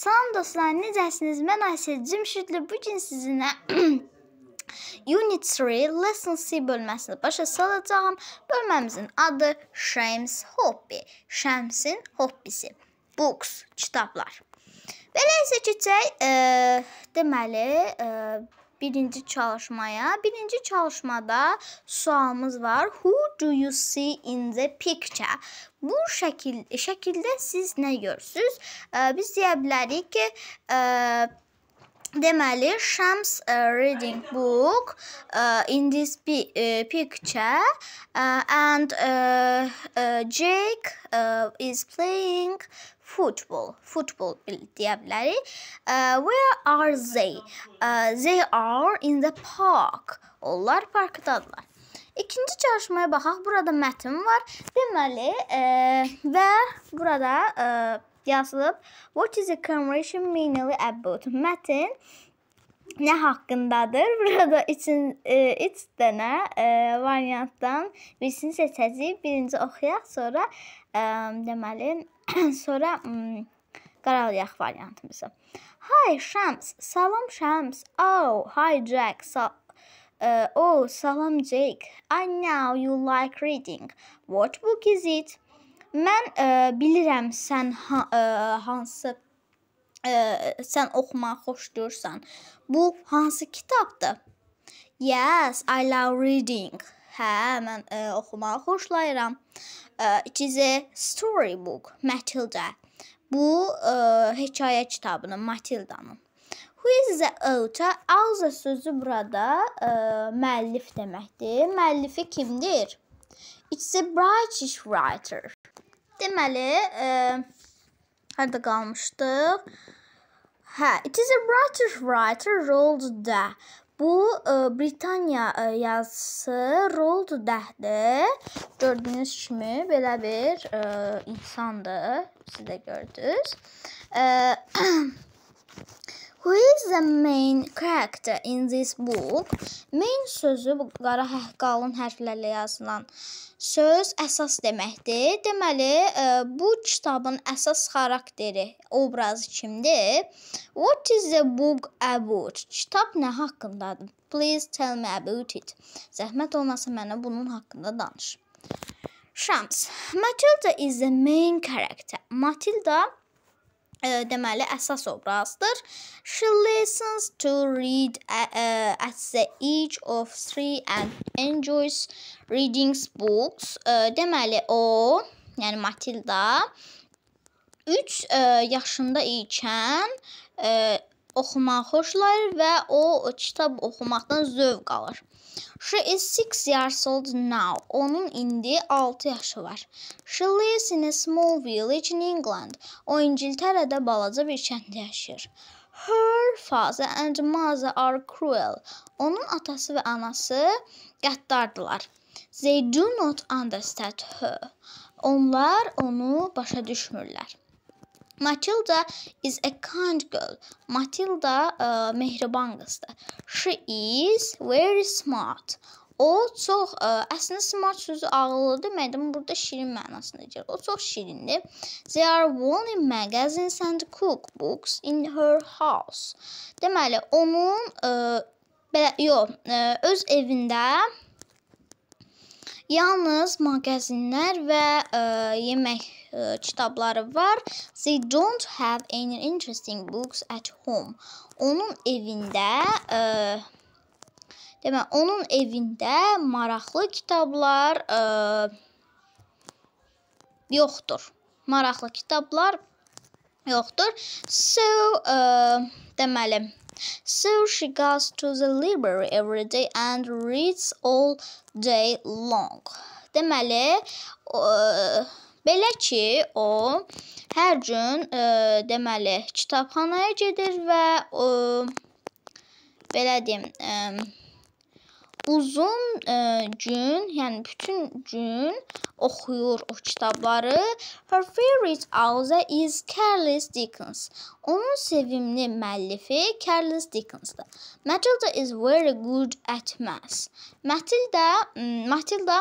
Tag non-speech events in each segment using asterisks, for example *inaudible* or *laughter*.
Salam dostlar, necəsiniz? Mən Ayşə Cimşidli. Bu gün sizinlə *clears throat* Unit 3 Lesson C bölməsini başa salacağam. Bölməmizin adı Shams Hobby. Şəmsin hobbisi. Books, kitablar. Belə isə keçək, e, deməli, e, birinci çalışmaya. Birinci çalışmada sualımız var. Who do you see in the picture? Bu şəkil, şəkildə siz nə görürsüz? Ee, biz deyə bilərik ki, e, deməli, Shams e, reading book e, in this picture and Jake is playing football. Football deyə bilərik. Where are they? They are in the park. Onlar parkdadılar. İkinci çalışmaya baxaq. Burada mətn var. Deməli, e, və burada e, yazılıb What is a commemoration mainly about? Mətn nə haqqındadır? *laughs* Burada üçün 3 e, üç dənə e, variantdan birisini seçəcəyik. Birinci oxuyaq, sonra e, deməli *clears throat* sonra mm, qaralayaq variantımızı. Hi Shams, salam Shams. Oh, hi Jack. Sal Uh, oh, salam Jake. I know you like reading. What book is it? Mən ə, e, bilirəm sən ha, ə, e, hansı ə, e, sən oxumağı xoşlayırsan. Bu hansı kitabdır? Yes, I love reading. Hə, mən ə, oxumağı xoşlayıram. Ə, it is a story book, Matilda. Bu ə, hekayə kitabının Matildanın. Who is the author? Author sözü burada ə, e, müəllif deməkdir. Müəllifi kimdir? It's a British writer. Deməli, ə, e, harda qalmışdıq? Hə, it is a British writer rolled the. Bu ə, e, Britaniya ə, yazısı rolled the-dir. Gördüyünüz kimi belə bir ə, insandır. Siz də gördünüz. Ə, *clears throat* Who is the main character in this book? Main sözü bu qara həhqalın hərflərlə yazılan söz əsas deməkdir. Deməli, e, bu kitabın əsas xarakteri, obrazı kimdir? What is the book about? Kitab nə haqqındadır? Please tell me about it. Zəhmət olmasa mənə bunun haqqında danış. Shams. Matilda is the main character. Matilda deməli əsas obrazdır. She listens to read uh, at the age of 3 and enjoys reading books. Deməli o, yəni Matilda 3 e, yaşında ikən e, oxumağı xoşlayır və o kitab oxumaqdan zövq alır. She is 6 years old now. Onun indi 6 yaşı var. She lives in a small village in England. O İngiltərədə balaca bir kənddə yaşayır. Her father and mother are cruel. Onun atası və anası qəddardılar. They do not understand her. Onlar onu başa düşmürlər. Matilda is a kind girl. Matilda uh, mehriban qızdır. She is very smart. O çox ə, e, əslində smart sözü ağıllı deməkdir. Burada şirin mənasını deyir. O çox şirindir. There are only magazines and cookbooks in her house. Deməli, onun ə, e, belə yox, ə, öz evində yalnız magazinlər və ə, yemək ə, э, kitabları var. They don't have any interesting books at home. Onun evində ə, э, demə onun evində maraqlı kitablar ə, э, yoxdur. Maraqlı kitablar yoxdur. So, ə, deməli So she goes to the library every day and reads all day long. Deməli, ə, Belə ki, o hər gün ə, e, deməli kitabxanaya gedir və ə, e, belə deyim, ə, e, uzun ə, gün, yəni bütün gün oxuyur o kitabları. Her favorite author is Charles Dickens. Onun sevimli müəllifi Charles Dickensdir. Matilda is very good at maths. Matilda Matilda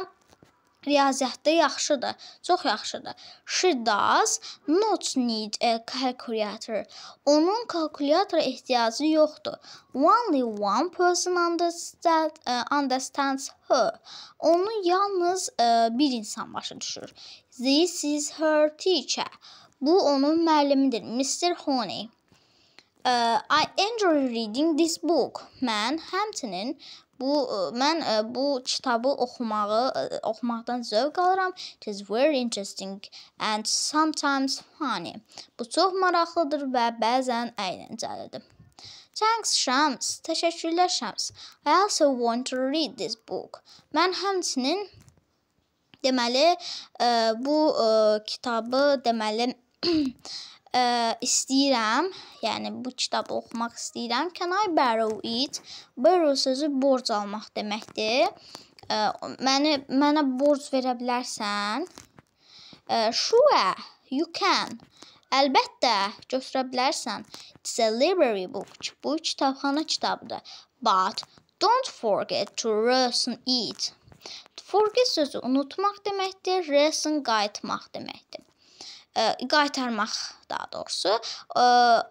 riyaziyyatda yaxşıdır, çox yaxşıdır. She does not need a calculator. Onun kalkulyatora ehtiyacı yoxdur. Only one person understand, uh, understands her. Onu yalnız uh, bir insan başa düşür. This is her teacher. Bu onun müəllimidir, Mr. Honey. Uh, I enjoy reading this book. Mən həmçinin bu e, mən e, bu kitabı oxumağı e, oxumaqdan zövq alıram. It is very interesting and sometimes funny. Bu çox maraqlıdır və bəzən əyləncəlidir. Thanks Shams. Təşəkkürlər Shams. I also want to read this book. Mən həmçinin deməli ə, bu ə, kitabı deməli *clears throat* ə, istəyirəm, yəni bu kitabı oxumaq istəyirəm. Can I borrow it? Borrow sözü borc almaq deməkdir. Ə, məni mənə borc verə bilərsən? Ə, sure, you can. Əlbəttə, götürə bilərsən. It's a library book. Bu kitabxana kitabıdır. But don't forget to reason it. Forget sözü unutmaq deməkdir, reason qayıtmaq deməkdir. E, qaytarmaq daha doğrusu. E,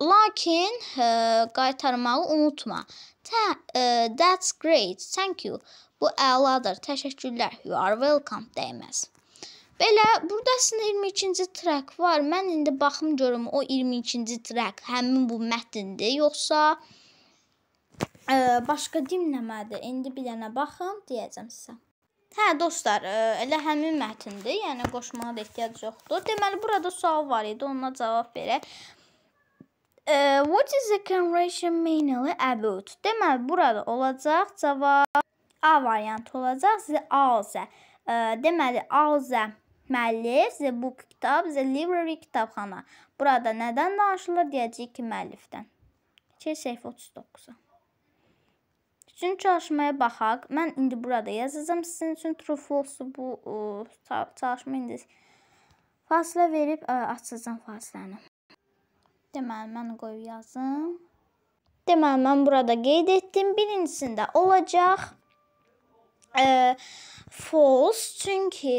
lakin e, qaytarmağı unutma. That's great. Thank you. Bu əladır. Təşəkkürlər. You are welcome deməz. Belə burada sizin 22-ci trek var. Mən indi baxım görüm o 22-ci trek həmin bu mətndir yoxsa ə, başqa dinləmədir. İndi bir dənə baxım deyəcəm sizə. Hə dostlar, e, elə həmin mətndir. Yəni qoşmağa da ehtiyac yoxdur. Deməli burada sual var idi, ona cavab verək. E, what is the conversation mainly about? Deməli burada olacaq cavab A variantı olacaq. The Alza. E, deməli Alza müəllif, the book kitab, the library kitabxana. Burada nədən danışılır deyəcəyik ki, müəllifdən. Keçək səhifə 39-a. Üçüncü çalışmaya baxaq. Mən indi burada yazacağam sizin üçün true false bu ə, çalışma indi fasilə verib ə, açacağam fasiləni. Deməli mən qoyub yazım. Deməli mən burada qeyd etdim. Birincisində olacaq ə, false çünki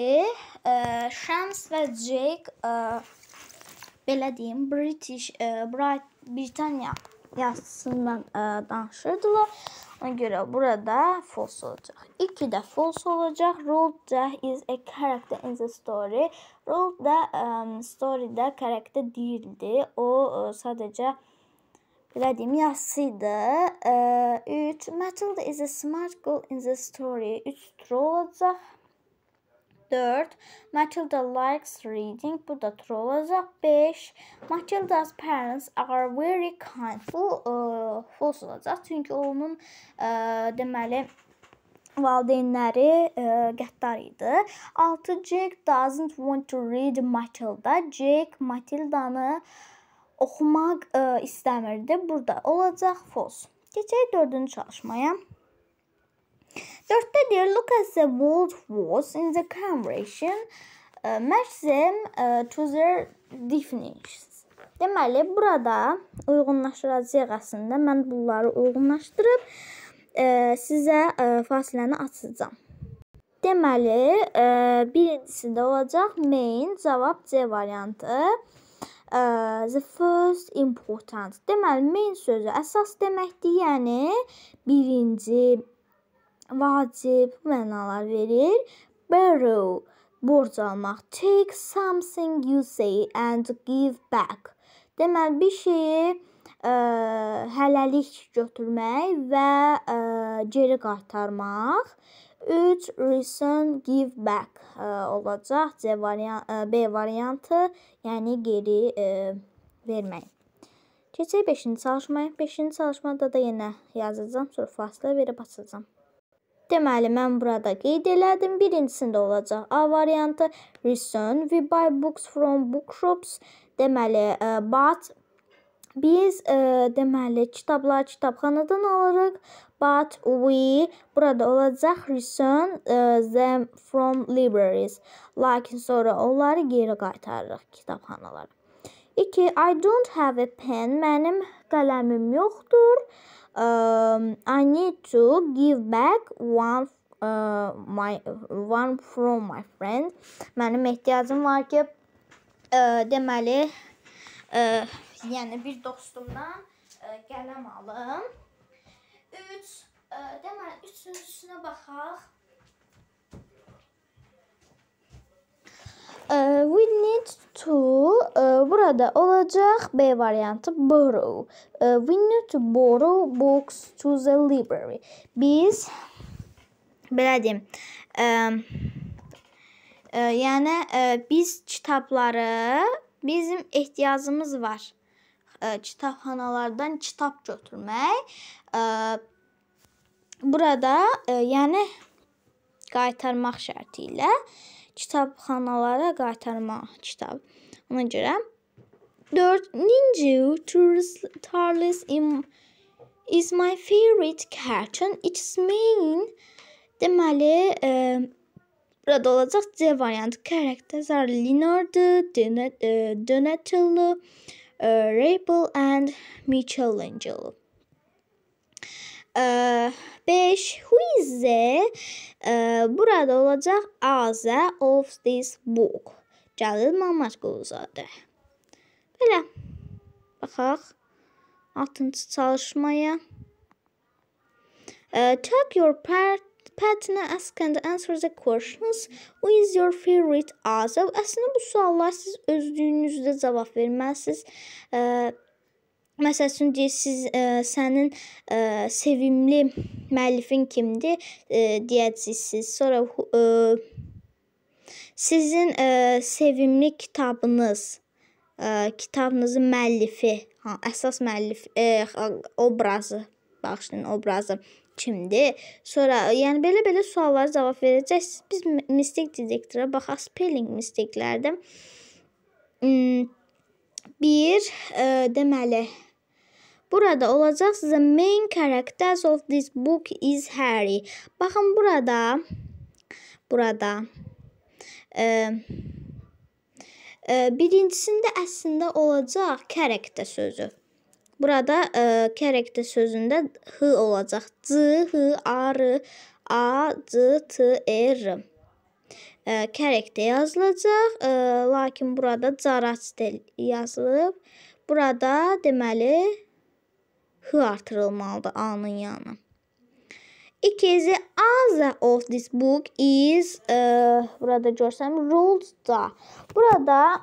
ə, Shams və Jake ə, belə deyim British ə, Britaniya yazısından ə, danışırdılar. Ona görə burada false olacaq. İlki də false olacaq. Rolled da is a character in the story. Rolled da um, story-də karakter deyildi. O ə, e, sadəcə belə deyim, yazısıydı. 3 e, Matilda is a smart girl in the story. 3 olacaq. 4. Matilda likes reading. Bu da doğru olacaq. 5. Matilda's parents are very kind. Bu ə, e, false olacaq. Çünki onun ə, e, deməli valideynləri ə, e, qəddar idi. 6. Jack doesn't want to read Matilda. Jack Matildanı oxumaq ə, istəmirdi. Burada olacaq false. Keçək 4-cü çalışmaya. Dörddə deyir, look at the world wars in the conversation. Uh, eh, match them uh, to their definitions. Deməli, burada uyğunlaşdıracağasında mən bunları uyğunlaşdırıb ə, eh, sizə ə, fasiləni açacağam. Deməli, ə, birincisində olacaq main, cavab C variantı. Ə, the first important. Deməli, main sözü əsas deməkdir, yəni birinci vacib mənalar verir. Borrow borc almaq. Take something you say and give back. Deməli bir şeyi ə, hələlik götürmək və ə, geri qaytarmaq. 3 return give back ə, olacaq C variant ə, B variantı, yəni geri ə, vermək. Keçək 5-ci çalışmaya. 5-ci çalışmada da yenə yazacağam, sonra fasilə verib açacağam. Deməli, mən burada qeyd elədim. Birincisində olacaq A variantı return, we buy books from bookshops. Deməli, e, but biz ə, e, deməli kitabları kitabxanadan alırıq. But we burada olacaq return ə, e, them from libraries. Lakin sonra onları geri qaytarırıq kitabxanalara. 2. I don't have a pen. Mənim qələmim yoxdur um, I need to give back one uh, my one from my friend. Mənim ehtiyacım var ki, ə, uh, deməli, ə, uh, yəni bir dostumdan ə, uh, qələm alım. 3 deməli 3-cüsünə baxaq. We need to e, burada olacaq B variantı borrow. We need to borrow books to the library. Biz belə deyim. Ə, e, e, yəni ə, biz kitabları bizim ehtiyacımız var. Ə, kitabxanalardan kitab götürmək. Ə, burada ə, yəni qaytarmaq şərti ilə ə, kitabxanalara qaytarmaq kitab. Ona görə 4-cü Turles is my favorite cartoon. Its main deməli ə, e, burada olacaq C variantı. Karakterlər Leonardo, e, Donatello, e, Raphael and Michelangelo. 5. Who is the? Burada olacaq Azə of this book. Gəlir Mamaç Quluzadə. Belə. Baxaq. 6-cı çalışmaya. Uh, check your part Patna ask and answer the questions. Who is your favorite Azə? Əslində bu suallar siz özlüyünüzdə cavab verməlisiniz. Ə, uh, Məsəl üçün deyir siz ə, e, sənin ə, e, sevimli müəllifin kimdir ə, e, deyəcəksiniz. Sonra ə, sizin ə, sevimli kitabınız, ə, kitabınızın müəllifi, ha, əsas müəllif ə, obrazı, bağışlayın, obrazı kimdir? Sonra yəni belə-belə suallara cavab verəcəksiniz. Biz mistik detektorə baxaq, spelling mistiklərdə. 1 hmm, deməli Burada olacaq sizə main characters of this book is Harry. Baxın burada burada e, e, birincisində əslində olacaq character sözü. Burada e, character sözündə h olacaq. C, h, a, r, a, c, t, e, r kərəkdə e, yazılacaq. E, lakin burada carac yazılıb. Burada deməli h artırılmalıdır a-nın yanına. İkizi other of this book is e, burada görsəm rules da. Burada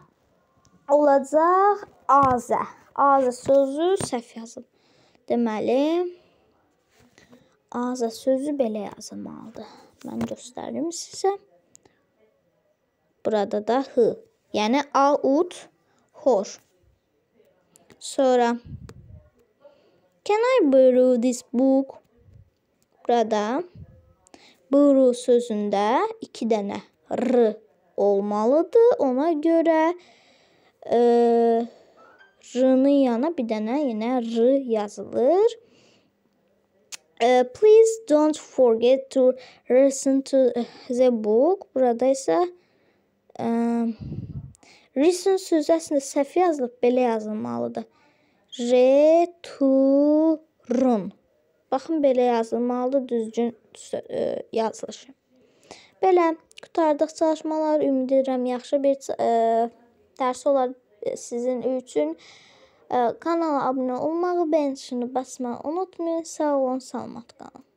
olacaq azə. Azə sözü səhv yazım. Deməli azə sözü belə yazılmalıdır. Mən göstərim sizə. Burada da h. Yəni aut, hoş. Sonra Can I borrow this book? Burada borrow sözünde iki tane r olmalıdır. Ona göre e, r'nın yana bir tane yine r yazılır. Ee, please don't forget to listen to the book. Burada ise e, listen sözü əslində səhv yazılıb, belə yazılmalıdır. Re to Rum. Baxın belə yazılmalıdır düzgün e, yazılışı. Belə qutardıq çalışmalar. Ümid edirəm yaxşı bir ə, e, dərs olar e, sizin üçün. Ə, kanala abunə olmağı, bəyən tuşunu basmağı unutmayın. Sağ olun, salamat qalın.